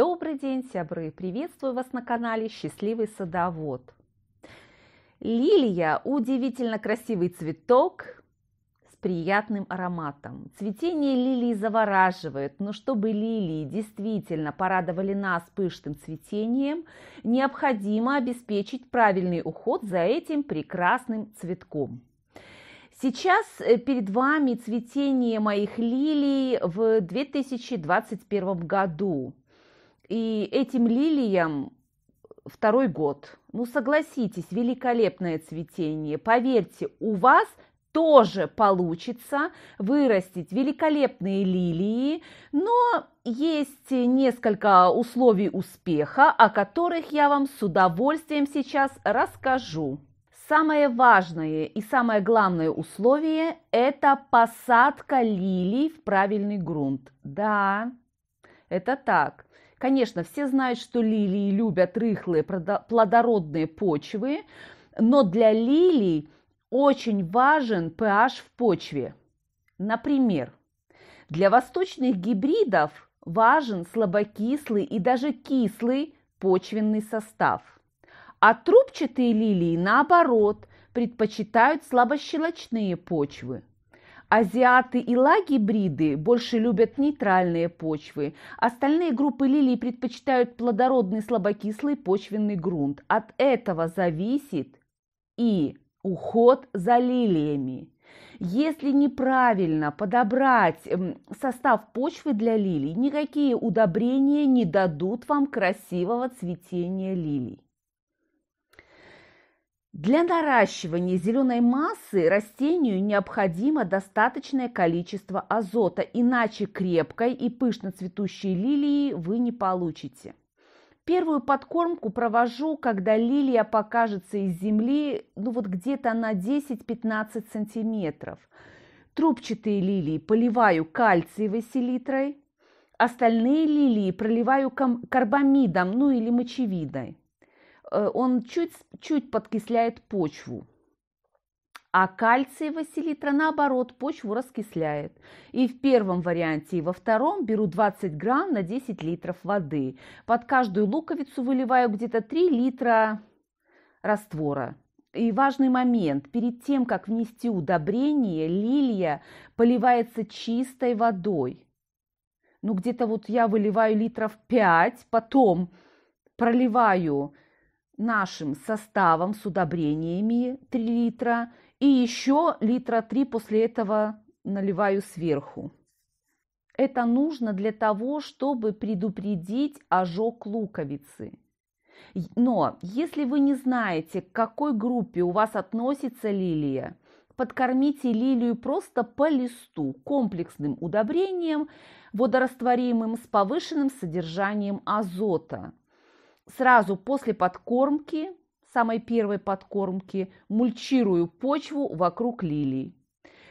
Добрый день, сябры! Приветствую вас на канале «Счастливый садовод». Лилия – удивительно красивый цветок с приятным ароматом. Цветение лилии завораживает, но чтобы лилии действительно порадовали нас пышным цветением, необходимо обеспечить правильный уход за этим прекрасным цветком. Сейчас э, перед вами цветение моих лилий в 2021 году. И этим лилиям второй год. Ну, согласитесь, великолепное цветение. Поверьте, у вас тоже получится вырастить великолепные лилии, но есть несколько условий успеха, о которых я вам с удовольствием сейчас расскажу. Самое важное и самое главное условие – это посадка лилий в правильный грунт. Да, это так. Конечно, все знают, что лилии любят рыхлые плодородные почвы, но для лилий очень важен pH в почве. Например, для восточных гибридов важен слабокислый и даже кислый почвенный состав. А трубчатые лилии, наоборот, предпочитают слабощелочные почвы – Азиаты и лагибриды больше любят нейтральные почвы. Остальные группы лилий предпочитают плодородный слабокислый почвенный грунт. От этого зависит и уход за лилиями. Если неправильно подобрать эм, состав почвы для лилий, никакие удобрения не дадут вам красивого цветения лилий. Для наращивания зеленой массы растению необходимо достаточное количество азота, иначе крепкой и пышно цветущей лилии вы не получите. Первую подкормку провожу, когда лилия покажется из земли, ну вот где-то на 10-15 сантиметров. Трубчатые лилии поливаю кальциевой селитрой, остальные лилии проливаю карбамидом, ну или мочевидой. Э, он чуть, чуть подкисляет почву. А кальциевая селитра, наоборот, почву раскисляет. И в первом варианте, и во втором беру 20 грамм на 10 литров воды. Под каждую луковицу выливаю где-то 3 литра раствора. И важный момент. Перед тем, как внести удобрение, лилия поливается чистой водой. Ну, где-то вот я выливаю литров 5, потом проливаю нашим составом с удобрениями 3 литра и еще литра 3 после этого наливаю сверху. Это нужно для того, чтобы предупредить ожог луковицы. Но если вы не знаете, к какой группе у вас относится лилия, подкормите лилию просто по листу комплексным удобрением, водорастворимым с повышенным содержанием азота – сразу после подкормки, самой первой подкормки, мульчирую почву вокруг лилий.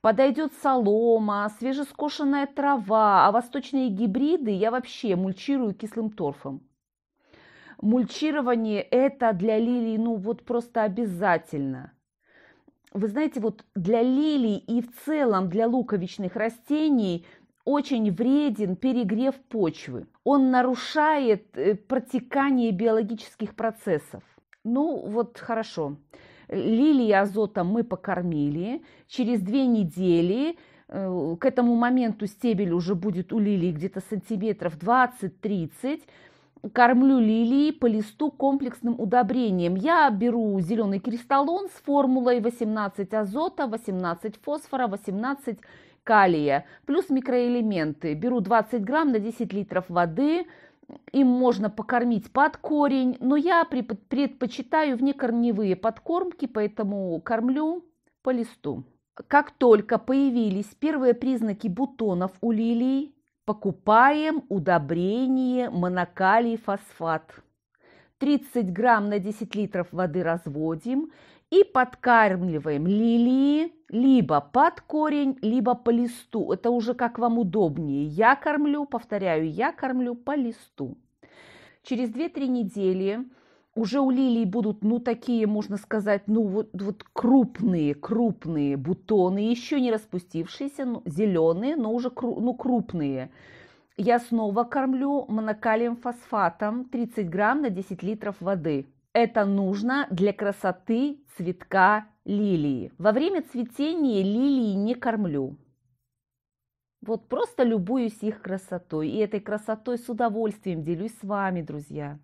Подойдет солома, свежескошенная трава, а восточные гибриды я вообще мульчирую кислым торфом. Мульчирование это для лилий, ну вот просто обязательно – вы знаете, вот для лилий и в целом для луковичных растений очень вреден перегрев почвы. Он нарушает э, протекание биологических процессов. Ну вот хорошо. Лилии азотом мы покормили. Через две недели э, к этому моменту стебель уже будет у лилии где-то сантиметров 20-30. Кормлю лилии по листу комплексным удобрением. Я беру зеленый кристаллон с формулой 18 азота, 18 фосфора, 18 калия, плюс микроэлементы. Беру 20 грамм на 10 литров воды, им можно покормить под корень, но я предпочитаю внекорневые подкормки, поэтому кормлю по листу. Как только появились первые признаки бутонов у лилий, покупаем удобрение монокалий фосфат. 30 грамм на 10 литров воды разводим и подкармливаем лилии либо под корень, либо по листу. Это уже как вам удобнее. Я кормлю, повторяю, я кормлю по листу. Через 2-3 недели уже у лилии будут, ну, такие, можно сказать, ну, вот, вот крупные, крупные бутоны, еще не распустившиеся, но, зеленые, но уже кру, ну, крупные. Я снова кормлю монокалием фосфатом 30 грамм на 10 литров воды это нужно для красоты цветка лилии. Во время цветения лилии не кормлю. Вот просто любуюсь их красотой. И этой красотой с удовольствием делюсь с вами, друзья.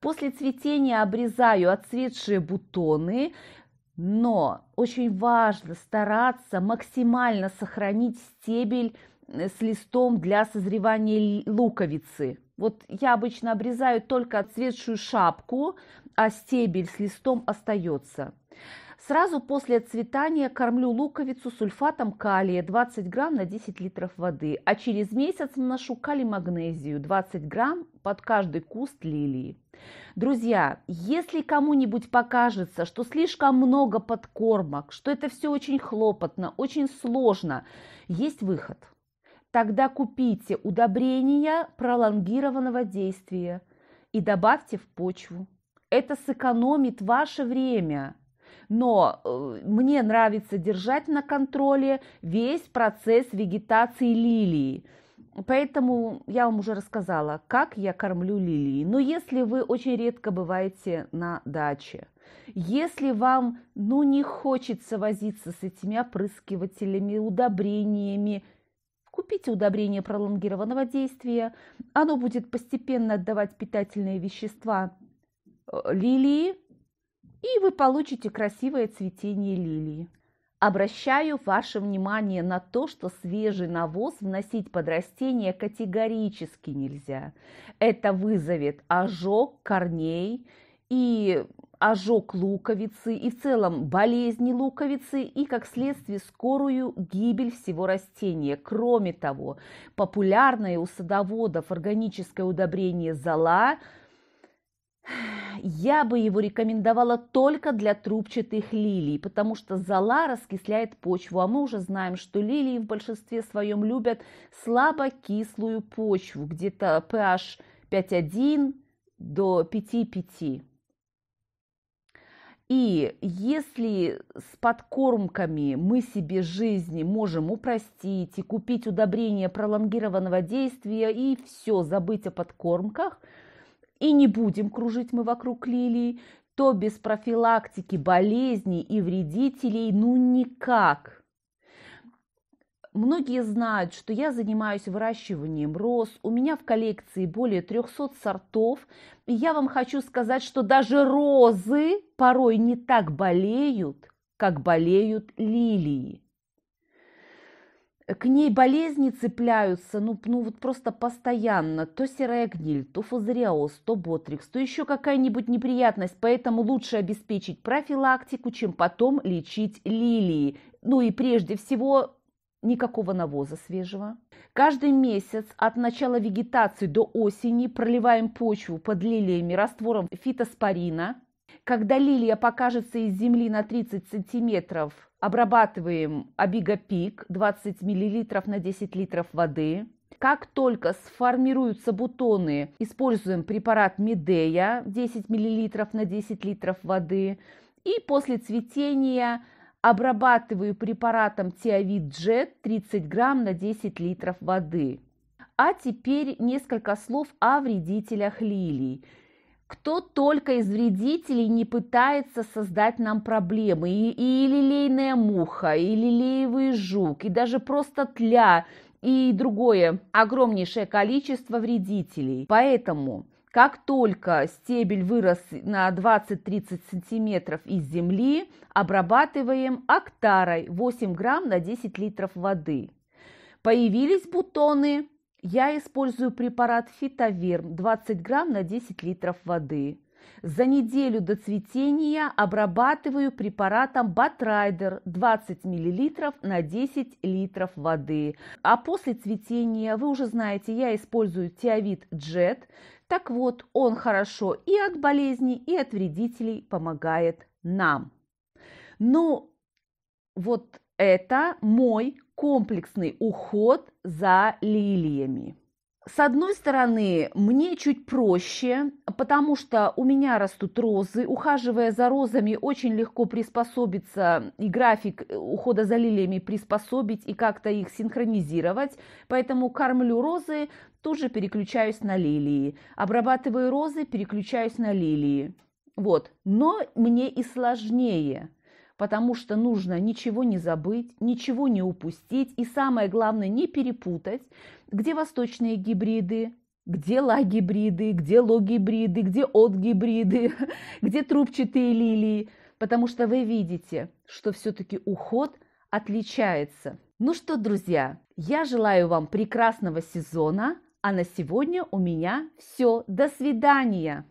После цветения обрезаю отцветшие бутоны, но очень важно стараться максимально сохранить стебель э, с листом для созревания луковицы. Вот я обычно обрезаю только отцветшую шапку, а стебель с листом остается. Сразу после отцветания кормлю луковицу сульфатом калия 20 грамм на 10 литров воды, а через месяц наношу калий-магнезию 20 грамм под каждый куст лилии. Друзья, если кому-нибудь покажется, что слишком много подкормок, что это все очень хлопотно, очень сложно, есть выход. Тогда купите удобрения пролонгированного действия и добавьте в почву это сэкономит ваше время. Но э, мне нравится держать на контроле весь процесс вегетации лилии. Поэтому я вам уже рассказала, как я кормлю лилии. Но если вы очень редко бываете на даче, если вам ну не хочется возиться с этими опрыскивателями, удобрениями, купите удобрение пролонгированного действия, оно будет постепенно отдавать питательные вещества Э, лилии, и вы получите красивое цветение лилии. Обращаю ваше внимание на то, что свежий навоз вносить под растения категорически нельзя. Это вызовет ожог корней и ожог луковицы, и в целом болезни луковицы, и как следствие скорую гибель всего растения. Кроме того, популярное у садоводов органическое удобрение зола я бы его рекомендовала только для трубчатых лилий, потому что зола раскисляет почву, а мы уже знаем, что лилии в большинстве своем любят слабокислую почву, где-то pH 5,1 до 5,5. И если с подкормками мы себе жизни можем упростить и купить удобрение пролонгированного действия и все, забыть о подкормках – и не будем кружить мы вокруг лилии, то без профилактики болезней и вредителей ну никак – многие знают, что я занимаюсь выращиванием роз, у меня в коллекции более 300 сортов, и я вам хочу сказать, что даже розы порой не так болеют, как болеют лилии к ней болезни цепляются, ну, ну вот просто постоянно. То серая гниль, то фузариоз, то ботрикс, то еще какая-нибудь неприятность. Поэтому лучше обеспечить профилактику, чем потом лечить лилии. Ну и прежде всего никакого навоза свежего. Каждый месяц от начала вегетации до осени проливаем почву под лилиями раствором фитоспорина. Когда лилия покажется из земли на 30 сантиметров – обрабатываем обигопик 20 мл на 10 литров воды. Как только сформируются бутоны, используем препарат Медея 10 мл на 10 литров воды. И после цветения обрабатываю препаратом Тиавит Джет 30 грамм на 10 литров воды. А теперь несколько слов о вредителях лилий кто только из вредителей не пытается создать нам проблемы. И, и лилейная муха, и лилеевый жук, и даже просто тля, и другое огромнейшее количество вредителей. Поэтому как только стебель вырос на 20-30 сантиметров из земли, обрабатываем октарой 8 грамм на 10 литров воды. Появились бутоны, я использую препарат фитоверм 20 грамм на 10 литров воды. За неделю до цветения обрабатываю препаратом Батрайдер 20 мл на 10 литров воды. А после цветения, вы уже знаете, я использую Тиавит Джет. Так вот, он хорошо и от болезней, и от вредителей помогает нам. Ну, вот это мой комплексный уход за лилиями. С одной стороны, мне чуть проще, потому что у меня растут розы. Ухаживая за розами, очень легко приспособиться и график ухода за лилиями приспособить и как-то их синхронизировать. Поэтому кормлю розы, тут же переключаюсь на лилии. Обрабатываю розы, переключаюсь на лилии. Вот. Но мне и сложнее – потому что нужно ничего не забыть, ничего не упустить и самое главное не перепутать, где восточные гибриды, где лагибриды, где логибриды, где отгибриды, где трубчатые лилии, потому что вы видите, что все-таки уход отличается. Ну что, друзья, я желаю вам прекрасного сезона, а на сегодня у меня все. До свидания!